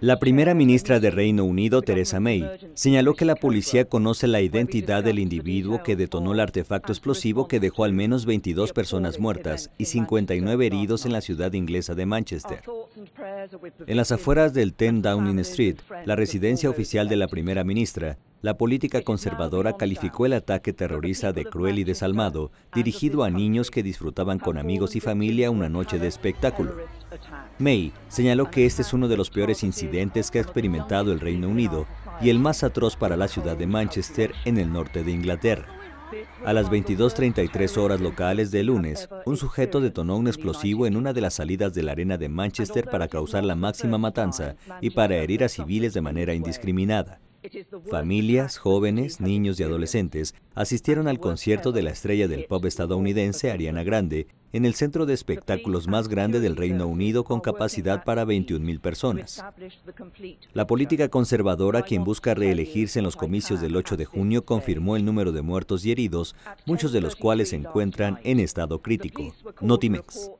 La primera ministra de Reino Unido, Theresa May, señaló que la policía conoce la identidad del individuo que detonó el artefacto explosivo que dejó al menos 22 personas muertas y 59 heridos en la ciudad inglesa de Manchester. En las afueras del 10 Downing Street, la residencia oficial de la primera ministra, la política conservadora calificó el ataque terrorista de cruel y desalmado, dirigido a niños que disfrutaban con amigos y familia una noche de espectáculo. May señaló que este es uno de los peores incidentes que ha experimentado el Reino Unido y el más atroz para la ciudad de Manchester en el norte de Inglaterra. A las 22.33 horas locales de lunes, un sujeto detonó un explosivo en una de las salidas de la arena de Manchester para causar la máxima matanza y para herir a civiles de manera indiscriminada. Familias, jóvenes, niños y adolescentes asistieron al concierto de la estrella del pop estadounidense Ariana Grande en el centro de espectáculos más grande del Reino Unido con capacidad para 21.000 personas. La política conservadora, quien busca reelegirse en los comicios del 8 de junio, confirmó el número de muertos y heridos, muchos de los cuales se encuentran en estado crítico. Notimex.